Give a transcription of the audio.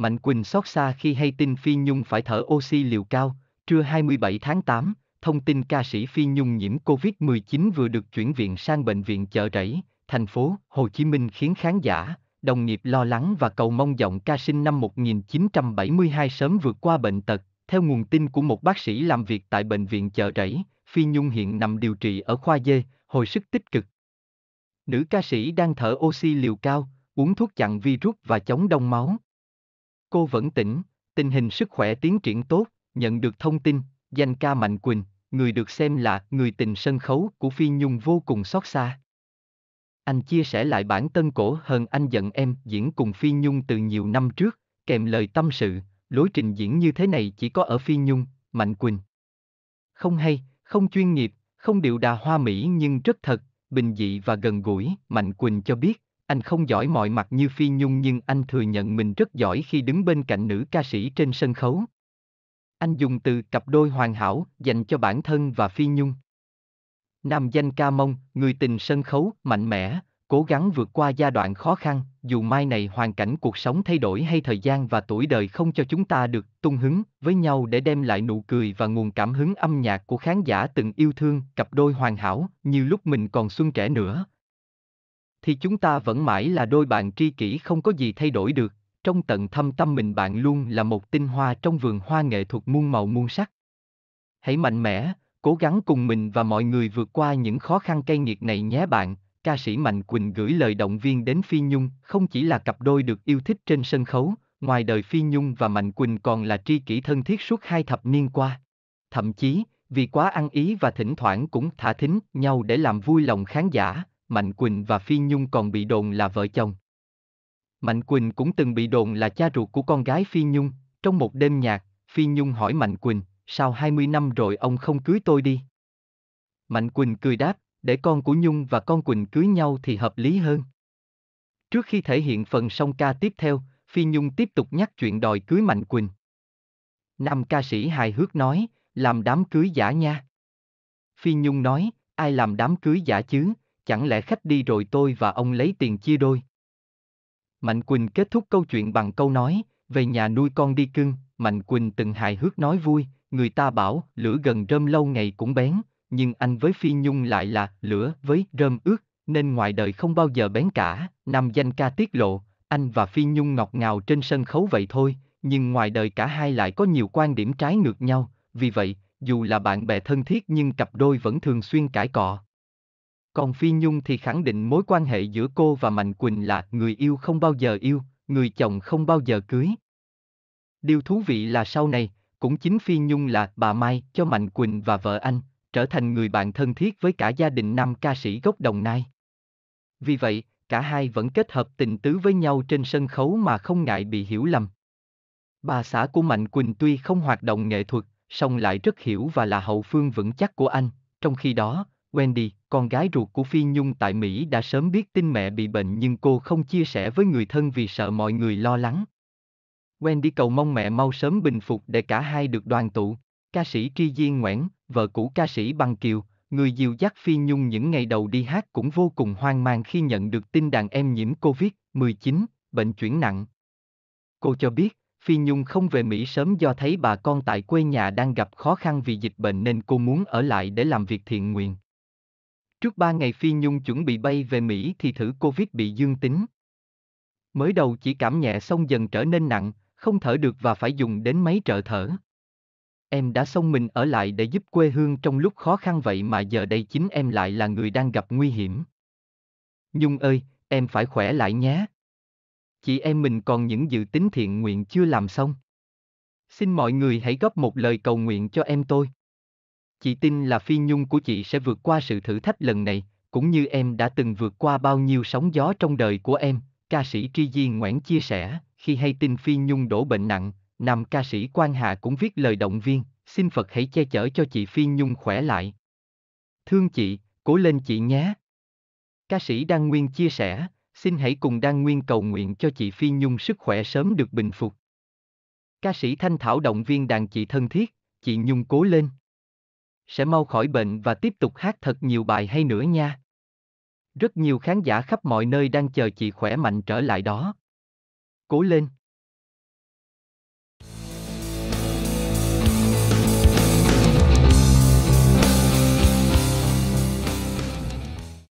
Mạnh Quỳnh xót xa khi hay tin Phi Nhung phải thở oxy liều cao, trưa 27 tháng 8, thông tin ca sĩ Phi Nhung nhiễm COVID-19 vừa được chuyển viện sang bệnh viện chợ rẫy, thành phố Hồ Chí Minh khiến khán giả, đồng nghiệp lo lắng và cầu mong giọng ca sinh năm 1972 sớm vượt qua bệnh tật. Theo nguồn tin của một bác sĩ làm việc tại bệnh viện chợ rẫy, Phi Nhung hiện nằm điều trị ở khoa dê, hồi sức tích cực. Nữ ca sĩ đang thở oxy liều cao, uống thuốc chặn virus và chống đông máu. Cô vẫn tỉnh, tình hình sức khỏe tiến triển tốt, nhận được thông tin, danh ca Mạnh Quỳnh, người được xem là người tình sân khấu của Phi Nhung vô cùng xót xa. Anh chia sẻ lại bản tân cổ hơn anh giận em diễn cùng Phi Nhung từ nhiều năm trước, kèm lời tâm sự, lối trình diễn như thế này chỉ có ở Phi Nhung, Mạnh Quỳnh. Không hay, không chuyên nghiệp, không điệu đà hoa mỹ nhưng rất thật, bình dị và gần gũi, Mạnh Quỳnh cho biết, anh không giỏi mọi mặt như Phi Nhung nhưng anh thừa nhận mình rất giỏi khi đứng bên cạnh nữ ca sĩ trên sân khấu. Anh dùng từ cặp đôi hoàn hảo dành cho bản thân và Phi Nhung. Nam danh ca mông, người tình sân khấu, mạnh mẽ, cố gắng vượt qua giai đoạn khó khăn, dù mai này hoàn cảnh cuộc sống thay đổi hay thời gian và tuổi đời không cho chúng ta được tung hứng với nhau để đem lại nụ cười và nguồn cảm hứng âm nhạc của khán giả từng yêu thương cặp đôi hoàn hảo như lúc mình còn xuân trẻ nữa, thì chúng ta vẫn mãi là đôi bạn tri kỷ không có gì thay đổi được, trong tận thâm tâm mình bạn luôn là một tinh hoa trong vườn hoa nghệ thuật muôn màu muôn sắc. Hãy mạnh mẽ, cố gắng cùng mình và mọi người vượt qua những khó khăn cay nghiệt này nhé bạn, ca sĩ Mạnh Quỳnh gửi lời động viên đến Phi Nhung không chỉ là cặp đôi được yêu thích trên sân khấu, ngoài đời Phi Nhung và Mạnh Quỳnh còn là tri kỷ thân thiết suốt hai thập niên qua. Thậm chí, vì quá ăn ý và thỉnh thoảng cũng thả thính nhau để làm vui lòng khán giả, Mạnh Quỳnh và Phi Nhung còn bị đồn là vợ chồng. Mạnh Quỳnh cũng từng bị đồn là cha ruột của con gái Phi Nhung. Trong một đêm nhạc, Phi Nhung hỏi Mạnh Quỳnh, sao 20 năm rồi ông không cưới tôi đi? Mạnh Quỳnh cười đáp, để con của Nhung và con Quỳnh cưới nhau thì hợp lý hơn. Trước khi thể hiện phần song ca tiếp theo, Phi Nhung tiếp tục nhắc chuyện đòi cưới Mạnh Quỳnh. Nam ca sĩ hài hước nói, làm đám cưới giả nha. Phi Nhung nói, ai làm đám cưới giả chứ, chẳng lẽ khách đi rồi tôi và ông lấy tiền chia đôi? Mạnh Quỳnh kết thúc câu chuyện bằng câu nói, về nhà nuôi con đi cưng, Mạnh Quỳnh từng hài hước nói vui, người ta bảo lửa gần rơm lâu ngày cũng bén, nhưng anh với Phi Nhung lại là lửa với rơm ướt, nên ngoài đời không bao giờ bén cả, nam danh ca tiết lộ, anh và Phi Nhung ngọt ngào trên sân khấu vậy thôi, nhưng ngoài đời cả hai lại có nhiều quan điểm trái ngược nhau, vì vậy, dù là bạn bè thân thiết nhưng cặp đôi vẫn thường xuyên cãi cọ còn Phi Nhung thì khẳng định mối quan hệ giữa cô và Mạnh Quỳnh là người yêu không bao giờ yêu, người chồng không bao giờ cưới. Điều thú vị là sau này, cũng chính Phi Nhung là bà Mai cho Mạnh Quỳnh và vợ anh, trở thành người bạn thân thiết với cả gia đình nam ca sĩ gốc Đồng Nai. Vì vậy, cả hai vẫn kết hợp tình tứ với nhau trên sân khấu mà không ngại bị hiểu lầm. Bà xã của Mạnh Quỳnh tuy không hoạt động nghệ thuật, song lại rất hiểu và là hậu phương vững chắc của anh, trong khi đó, Wendy, con gái ruột của Phi Nhung tại Mỹ đã sớm biết tin mẹ bị bệnh nhưng cô không chia sẻ với người thân vì sợ mọi người lo lắng. Wendy cầu mong mẹ mau sớm bình phục để cả hai được đoàn tụ. Ca sĩ Tri Diên Nguyễn, vợ cũ ca sĩ Bằng Kiều, người dìu dắt Phi Nhung những ngày đầu đi hát cũng vô cùng hoang mang khi nhận được tin đàn em nhiễm Covid-19, bệnh chuyển nặng. Cô cho biết, Phi Nhung không về Mỹ sớm do thấy bà con tại quê nhà đang gặp khó khăn vì dịch bệnh nên cô muốn ở lại để làm việc thiện nguyện. Trước 3 ngày Phi Nhung chuẩn bị bay về Mỹ thì thử Covid bị dương tính. Mới đầu chỉ cảm nhẹ xong dần trở nên nặng, không thở được và phải dùng đến máy trợ thở. Em đã xong mình ở lại để giúp quê hương trong lúc khó khăn vậy mà giờ đây chính em lại là người đang gặp nguy hiểm. Nhung ơi, em phải khỏe lại nhé. Chị em mình còn những dự tính thiện nguyện chưa làm xong. Xin mọi người hãy góp một lời cầu nguyện cho em tôi. Chị tin là Phi Nhung của chị sẽ vượt qua sự thử thách lần này, cũng như em đã từng vượt qua bao nhiêu sóng gió trong đời của em, ca sĩ Tri Di Ngoãn chia sẻ, khi hay tin Phi Nhung đổ bệnh nặng, nam ca sĩ Quang Hà cũng viết lời động viên, xin Phật hãy che chở cho chị Phi Nhung khỏe lại. Thương chị, cố lên chị nhé. Ca sĩ đăng Nguyên chia sẻ, xin hãy cùng đăng Nguyên cầu nguyện cho chị Phi Nhung sức khỏe sớm được bình phục. Ca sĩ Thanh Thảo động viên đàn chị thân thiết, chị Nhung cố lên sẽ mau khỏi bệnh và tiếp tục hát thật nhiều bài hay nữa nha. Rất nhiều khán giả khắp mọi nơi đang chờ chị khỏe mạnh trở lại đó. Cố lên!